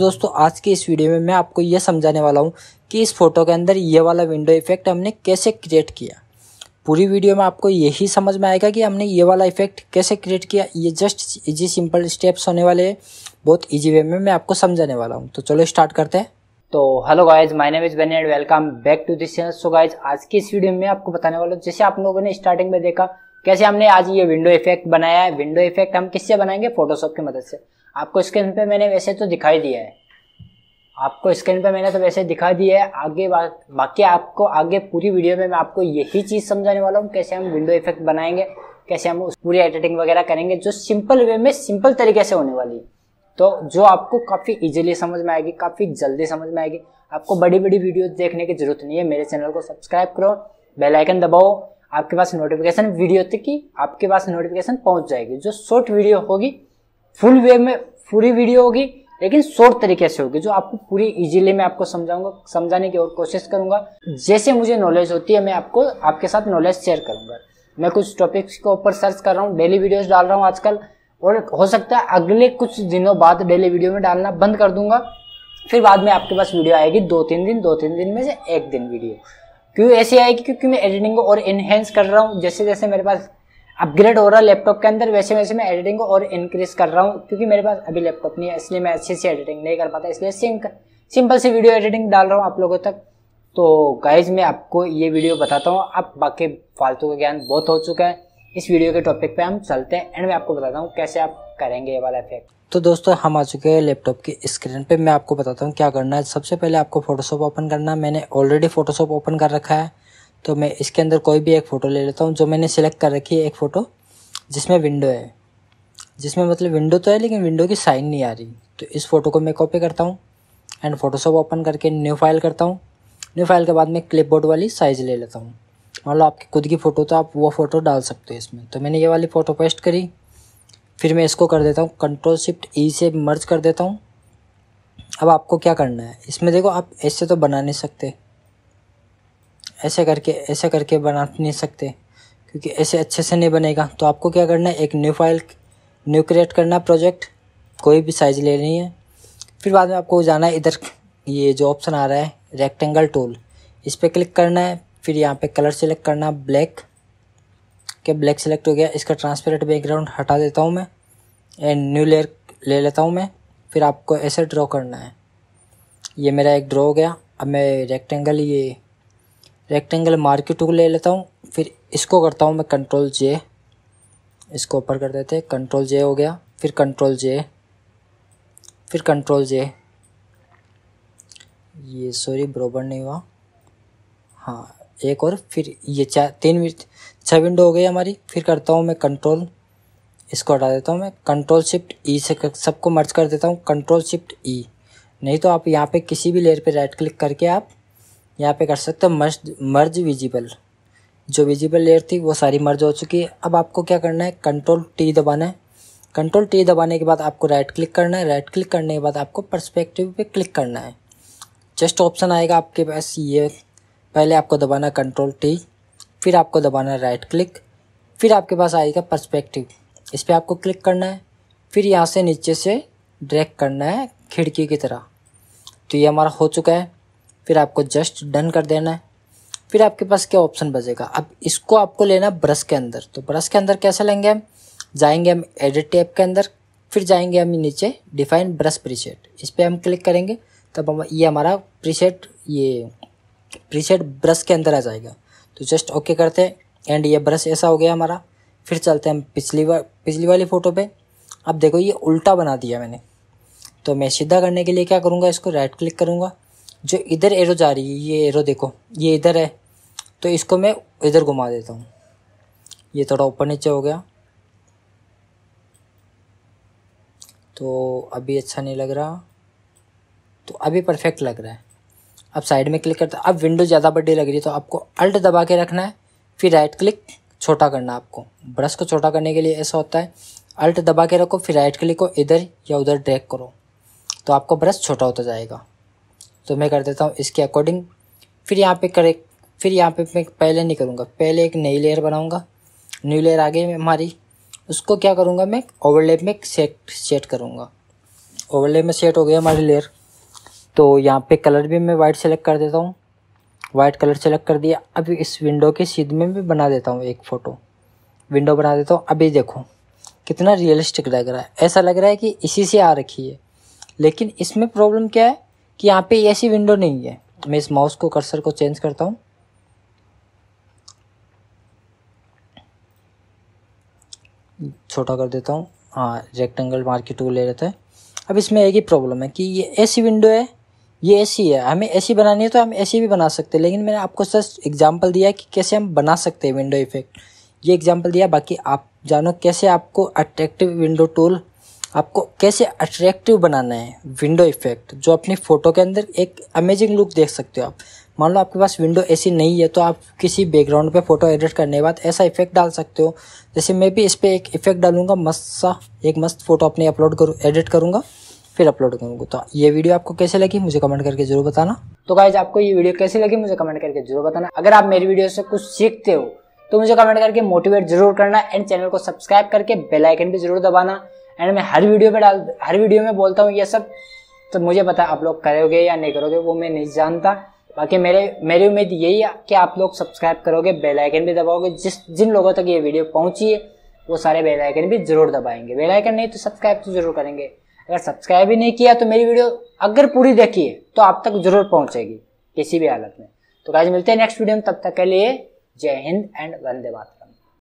दोस्तों आज के इस वीडियो में मैं आपको यह समझाने वाला हूँ कि इस फोटो के अंदर ये वाला विंडो इफेक्ट हमने कैसे क्रिएट किया पूरी वीडियो में आपको यही समझ में आएगा कि हमने ये वाला इफेक्ट कैसे क्रिएट किया ये जस्ट इजी सिंपल स्टेप्स होने वाले हैं बहुत इजी वे में मैं आपको समझाने वाला हूँ तो चलो स्टार्ट करते हैं तो hello guys my name is Ben and welcome back to this channel so guys आज की इस वीडियो में आपको बताने वाला हूँ जैसे आप लोगों ने स्टार्टिंग में देखा कैसे हमने आज ये विंडो इफेक्ट बनाया है विंडो इफेक्ट हम किससे बनाएंगे फोटोशॉप की मदद से आपको स्क्रीन पे मैंने वैसे तो दिखाई दिया है आपको स्क्रीन पे मैंने तो वैसे दिखा दिया है आगे बा, बाकी आपको आगे पूरी वीडियो में मैं आपको यही चीज़ समझाने वाला हूँ कैसे हम विंडो इफेक्ट बनाएंगे कैसे हम उस पूरी एडिटिंग वगैरह करेंगे जो सिंपल वे में सिंपल तरीके से होने वाली है तो जो आपको काफ़ी इजीली समझ में आएगी काफ़ी जल्दी समझ में आएगी आपको बड़ी बड़ी वीडियो देखने की जरूरत नहीं है मेरे चैनल को सब्सक्राइब करो बेल आइकन दबाओ आपके पास नोटिफिकेशन वीडियो तक की आपके पास नोटिफिकेशन पहुंच जाएगी जो शॉर्ट वीडियो होगी फुल वे में पूरी वीडियो होगी लेकिन शॉर्ट तरीके से होगी जो आपको पूरी इजीली मैं आपको समझाऊंगा समझाने की और कोशिश करूंगा जैसे मुझे नॉलेज होती है मैं आपको आपके साथ नॉलेज शेयर करूंगा मैं कुछ टॉपिक्स के ऊपर सर्च कर रहा हूँ डेली वीडियोज डाल रहा हूँ आजकल और हो सकता है अगले कुछ दिनों बाद डेली वीडियो में डालना बंद कर दूंगा फिर बाद में आपके पास वीडियो आएगी दो तीन दिन दो तीन दिन में से एक दिन वीडियो क्यों ऐसी आएगी क्योंकि मैं एडिटिंग को और इन्हेंस कर रहा हूँ जैसे जैसे मेरे पास अपग्रेड हो रहा है लैपटॉप के अंदर वैसे वैसे मैं एडिटिंग को और इंक्रीज कर रहा हूँ क्योंकि मेरे पास अभी लैपटॉप नहीं है इसलिए मैं अच्छे से एडिटिंग नहीं कर पाता इसलिए सिंक सिंपल सी वीडियो एडिटिंग डाल रहा हूँ आप लोगों तक तो गाइज मैं आपको ये वीडियो बताता हूँ अब बाकी फालतू का ज्ञान बहुत हो चुका है इस वीडियो के टॉपिक पे हम चलते हैं एंड मैं आपको बताता हूँ कैसे आप करेंगे ये वाला इफेक्ट तो दोस्तों हम आ चुके हैं लैपटॉप की स्क्रीन पे मैं आपको बताता हूँ क्या करना है सबसे पहले आपको फोटोशॉप ओपन करना है मैंने ऑलरेडी फोटोशॉप ओपन कर रखा है तो मैं इसके अंदर कोई भी एक फ़ोटो ले लेता हूँ जो मैंने सेलेक्ट कर रखी है एक फ़ोटो जिसमें विंडो है जिसमें मतलब विंडो तो है लेकिन विंडो की साइन नहीं आ रही तो इस फ़ोटो को मैं कॉपी करता हूँ एंड फ़ोटोशॉप ओपन करके न्यू फाइल करता हूँ न्यू फाइल के बाद मैं क्लिपबोर्ड वाली साइज़ ले लेता हूँ मान लो आपकी खुद की फ़ोटो तो आप वो फ़ोटो डाल सकते हो इसमें तो मैंने ये वाली फ़ोटो पेस्ट करी फिर मैं इसको कर देता हूँ कंट्रोल शिफ्ट ई से मर्ज कर देता हूँ अब आपको क्या करना है इसमें देखो आप ऐसे तो बना नहीं सकते ऐसे करके ऐसे करके बना नहीं सकते क्योंकि ऐसे अच्छे से नहीं बनेगा तो आपको क्या करना है एक न्यू फाइल न्यू क्रिएट करना प्रोजेक्ट कोई भी साइज ले रही है फिर बाद में आपको जाना है इधर ये जो ऑप्शन आ रहा है रेक्टेंगल टूल इस पर क्लिक करना है फिर यहाँ पे कलर सेलेक्ट करना ब्लैक के ब्लैक सेलेक्ट हो गया इसका ट्रांसपेरेंट बैकग्राउंड हटा देता हूँ मैं एंड न्यू लेयर ले लेता हूँ मैं फिर आपको ऐसे ड्रॉ करना है ये मेरा एक ड्रॉ हो गया अब मैं रेक्टेंगल ये रेक्टेंगल मार्क टू ले लेता हूँ फिर इसको करता हूँ मैं कंट्रोल जे इसको ऊपर कर देते कंट्रोल जे हो गया फिर कंट्रोल जे फिर कंट्रोल जे ये सॉरी बराबर नहीं हुआ हाँ एक और फिर ये चार तीन छः विंडो हो गई हमारी फिर करता हूँ मैं कंट्रोल इसको हटा देता हूँ मैं कंट्रोल शिफ्ट ई से सबको मर्ज कर देता हूँ कंट्रोल शिफ्ट ई नहीं तो आप यहाँ पे किसी भी लेयर पे राइट क्लिक करके आप यहाँ पे कर सकते हो मर्ज मर्ज विजिबल जो विजिबल लेयर थी वो सारी मर्ज हो चुकी है अब आपको क्या करना है कंट्रोल टी दबाना है कंट्रोल टी दबाने के बाद आपको राइट क्लिक करना है राइट क्लिक करने के बाद आपको पर्सपेक्टिव पे क्लिक करना है जस्ट ऑप्शन आएगा आपके पास ये पहले आपको दबाना कंट्रोल टी फिर आपको दबाना राइट क्लिक फिर आपके पास आएगा पर्सपेक्टिव इस पर आपको क्लिक करना है फिर यहाँ से नीचे से ड्रैग करना है खिड़की की तरह तो ये हमारा हो चुका है फिर आपको जस्ट डन कर देना है फिर आपके पास क्या ऑप्शन बचेगा अब इसको आपको लेना ब्रश के अंदर तो ब्रश के अंदर कैसे लेंगे हम जाएंगे हम एडिट टैप के अंदर फिर जाएंगे हम नीचे डिफाइन ब्रश प्रीसेट इस पर हम क्लिक करेंगे तब हम ये हमारा प्रीसेट ये प्रीसेट ब्रश के अंदर आ जाएगा तो जस्ट ओके करते हैं एंड ये ब्रश ऐसा हो गया हमारा फिर चलते हैं हम पिछली वा, पिछली वाली फ़ोटो पे अब देखो ये उल्टा बना दिया मैंने तो मैं सीधा करने के लिए क्या करूँगा इसको राइट क्लिक करूँगा जो इधर एरो जा रही है ये एरो देखो ये इधर है तो इसको मैं इधर घुमा देता हूँ ये थोड़ा ऊपर नीचे हो गया तो अभी अच्छा नहीं लग रहा तो अभी परफेक्ट लग रहा है अब साइड में क्लिक करते अब विंडो ज़्यादा बड़ी लग रही है तो आपको अल्ट दबा के रखना है फिर राइट क्लिक छोटा करना है आपको ब्रश को छोटा करने के लिए ऐसा होता है अल्ट दबा के रखो फिर राइट क्लिक को इधर या उधर ड्रैग करो तो आपका ब्रश छोटा होता जाएगा तो मैं कर देता हूँ इसके अकॉर्डिंग फिर यहाँ पे करे फिर यहाँ पे मैं पहले नहीं करूँगा पहले एक नई लेयर बनाऊँगा न्यू लेयर आ गई हमारी उसको क्या करूँगा मैं ओवरलेप में सेट सेट करूँगा ओवरलेप में सेट हो गया हमारी लेयर तो यहाँ पे कलर भी मैं वाइट सेलेक्ट कर देता हूँ वाइट कलर सेलेक्ट कर दिया अब इस विंडो के सीध में भी बना देता हूँ एक फ़ोटो विंडो बना देता हूँ अभी देखो कितना रियलिस्टिक लग रहा है ऐसा लग रहा है कि इसी से आ रखी है लेकिन इसमें प्रॉब्लम क्या है कि यहाँ पे ऐसी विंडो नहीं है मैं इस माउस को कर्सर को चेंज करता हूँ छोटा कर देता हूँ हाँ रेक्टेंगल मार्क टूल ले लेते हैं अब इसमें एक ही प्रॉब्लम है कि ये ऐसी विंडो है ये ऐसी है हमें ऐसी बनानी है तो हम ऐसी भी बना सकते हैं लेकिन मैंने आपको सस्ट एग्जाम्पल दिया है कि कैसे हम बना सकते हैं विंडो इफेक्ट ये एग्जाम्पल दिया बाकी आप जानो कैसे आपको अट्रैक्टिव विंडो टूल आपको कैसे अट्रैक्टिव बनाना है विंडो इफेक्ट जो अपनी फ़ोटो के अंदर एक अमेजिंग लुक देख सकते हो आप मान लो आपके पास विंडो ऐसी नहीं है तो आप किसी बैकग्राउंड पे फ़ोटो एडिट करने के बाद ऐसा इफेक्ट डाल सकते हो जैसे मैं भी इस पर एक इफेक्ट डालूंगा मस्त सा एक मस्त फ़ोटो अपने अपलोड करूँ एडिट करूँगा फिर अपलोड करूँगा तो ये वीडियो आपको कैसे लगी मुझे कमेंट करके जरूर बताना तो गाइज आपको ये वीडियो कैसी लगी मुझे कमेंट करके जरूर बताना अगर आप मेरी वीडियो से कुछ सीखते हो तो मुझे कमेंट करके मोटिवेट जरूर करना एंड चैनल को सब्सक्राइब करके बेल आइकन भी जरूर दबाना एंड मैं हर वीडियो पे डाल हर वीडियो में बोलता हूँ ये सब तो मुझे पता आप लोग करोगे या नहीं करोगे वो मैं नहीं जानता बाकी मेरे मेरी उम्मीद यही है कि आप लोग सब्सक्राइब करोगे बेल आइकन भी दबाओगे जिस जिन लोगों तक ये वीडियो पहुंची है वो सारे बेल आइकन भी जरूर दबाएंगे बेल आइकन नहीं तो सब्सक्राइब तो जरूर करेंगे अगर सब्सक्राइब ही नहीं किया तो मेरी वीडियो अगर पूरी देखी है तो आप तक जरूर पहुंचेगी किसी भी हालत में तो गाइज मिलते हैं नेक्स्ट वीडियो में तब तक के लिए जय हिंद एंड वंदे मातरम